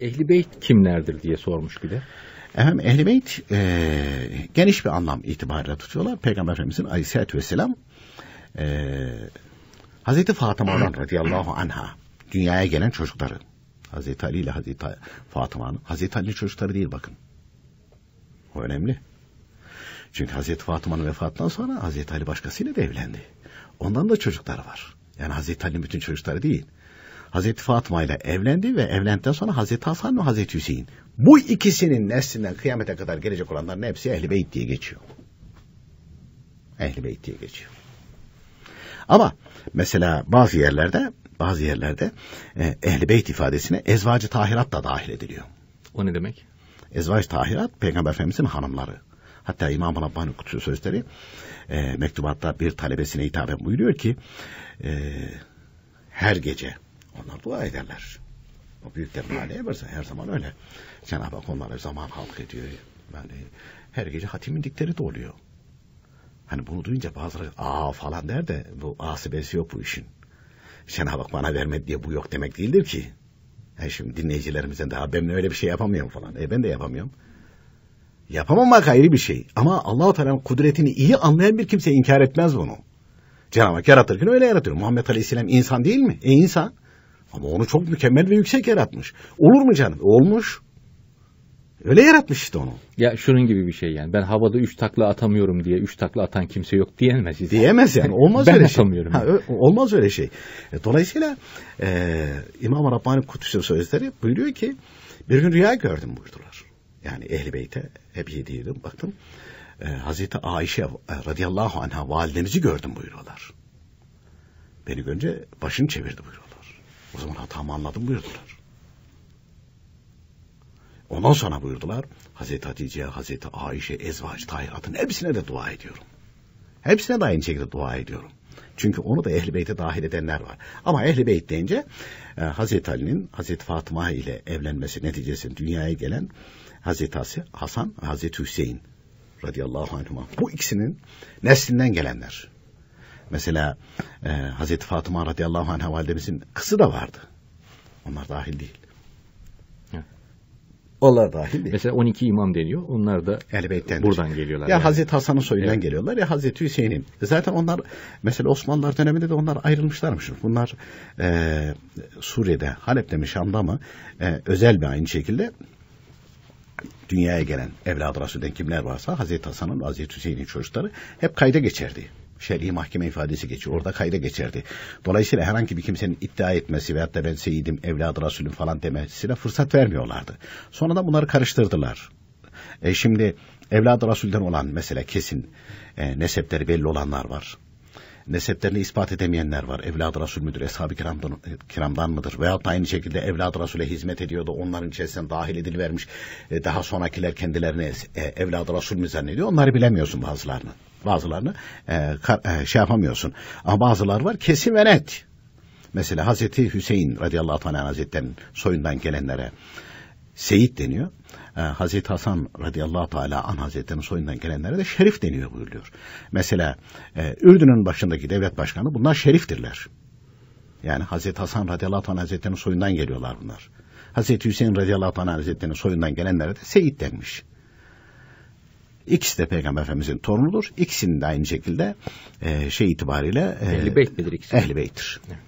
Ehli Beyt kimlerdir diye sormuş bir de. Efendim Ehli Beyt e, geniş bir anlam itibariyle tutuyorlar. Peygamber Efendimiz'in aleyhissalatü vesselam e, Hazreti Fatıma'dan radıyallahu anha dünyaya gelen çocukları Hazreti Ali ile Hazreti Fatıma'nın Hazreti Ali'nin çocukları değil bakın. O önemli. Çünkü Hazreti Fatıma'nın vefatından sonra Hazreti Ali başkasıyla da evlendi. Ondan da çocukları var. Yani Hazreti Ali'nin bütün çocukları değil. Hazreti Fatma ile evlendi ve evlendikten sonra Hazreti Hasan ve Hazreti Hüseyin. Bu ikisinin neslinden kıyamete kadar gelecek olanların hepsi Ehli Beyt diye geçiyor. Ehli Beyt diye geçiyor. Ama mesela bazı yerlerde bazı yerlerde e, Ehli Beyt ifadesine ezvacı tahirat da dahil ediliyor. O ne demek? Ezvacı tahirat Peygamber Efendimizin hanımları. Hatta İmam-ı Rabbani Kutsu Sözleri e, mektubatta bir talebesine hitaben buyuruyor ki e, her gece onlar dua ederler. O büyüklerin hali ebersen her zaman öyle. Cenab-ı Hak onlara zaman halk ediyor. Yani her gece hatimin dikleri de oluyor. Hani bunu duyunca bazıları aa falan der de bu asibesi yok bu işin. Cenab-ı Hak bana vermedi diye bu yok demek değildir ki. Yani şimdi dinleyicilerimizden daha ben öyle bir şey yapamıyorum falan. E ben de yapamıyorum. Yapamamak ayrı bir şey. Ama Allahu Teala'nın kudretini iyi anlayan bir kimse inkar etmez bunu. Cenab-ı Hak yaratırken öyle yaratıyor. Muhammed Aleyhisselam insan değil mi? E insan. Ama onu çok mükemmel ve yüksek yaratmış. Olur mu canım? Olmuş. Öyle yaratmış işte onu. Ya şunun gibi bir şey yani. Ben havada üç takla atamıyorum diye üç takla atan kimse yok diyemez. Insan. Diyemez yani. Olmaz öyle Şey. Ben Ha, olmaz öyle şey. E, dolayısıyla e, İmam Rabbani Kudüs'ün sözleri buyuruyor ki bir gün rüya gördüm buyurdular. Yani ehli Beyt'e hep yediydim baktım. E, Hazreti Ayşe radıyallahu anha validemizi gördüm buyuruyorlar. Beni görünce başını çevirdi buyuruyor. O zaman hatamı anladım buyurdular. Ondan sonra buyurdular Hazreti Hatice, Hazreti Aişe, Ezvaç, Tahirat'ın hepsine de dua ediyorum. Hepsine de aynı şekilde dua ediyorum. Çünkü onu da Ehl-i Beyt'e dahil edenler var. Ama Ehl-i Beyt deyince e, Hazreti Ali'nin Hazreti Fatıma ile evlenmesi neticesinde dünyaya gelen Hazreti Hasan, Hazreti Hüseyin radıyallahu anhuma. Bu ikisinin neslinden gelenler. Mesela e, Hazreti Fatıma radıyallahu anh validemizin kızı da vardı. Onlar dahil değil. Evet. Onlar dahil değil. Mesela 12 imam deniyor. Onlar da Elbette buradan geliyorlar. Ya yani. Hazreti Hasan'ın soyundan evet. geliyorlar ya Hazreti Hüseyin'in. Zaten onlar mesela Osmanlılar döneminde de onlar ayrılmışlarmış. Bunlar e, Suriye'de, Halep'te mi Şam'da mı e, özel bir aynı şekilde dünyaya gelen evlad Resul'den kimler varsa Hazreti Hasan'ın Hazreti Hüseyin'in çocukları hep kayda geçerdi şer'i mahkeme ifadesi geçiyor. Orada kayda geçerdi. Dolayısıyla herhangi bir kimsenin iddia etmesi veyahut da ben seyidim, evladı Resulüm falan demesine fırsat vermiyorlardı. Sonradan bunları karıştırdılar. E şimdi evladı Resul'den olan mesela kesin e, nesepleri belli olanlar var. Neseplerini ispat edemeyenler var. Evladı Resul müdür, Eshab-ı kiramdan, e, kiramdan mıdır? Veyahut da aynı şekilde Evladı Resul'e hizmet ediyordu. Onların içerisinden dahil edilvermiş. E, daha sonrakiler kendilerini e, Evladı Resul mü zannediyor? Onları bilemiyorsun bazılarını. Bazılarını e, kar, e, şey yapamıyorsun. Ama bazılar var kesin ve net. Mesela Hazreti Hüseyin radıyallahu anh hazretlerinin soyundan gelenlere Seyit deniyor. Ee, Hazreti Hasan radıyallahu teala an hazretlerinin soyundan gelenlere de şerif deniyor buyuruyor. Mesela e, Ürdün'ün başındaki devlet başkanı bunlar şeriftirler. Yani Hazreti Hasan radıyallahu anh hazretlerinin soyundan geliyorlar bunlar. Hazreti Hüseyin radıyallahu anh hazretlerinin soyundan gelenlere de Seyit denmiş. İkisi de Peygamber Efendimizin torunudur. İkisinin de aynı şekilde e, şey itibariyle e, Ehli Beyt midir ikisi? Ehli Beyt'tir. Evet.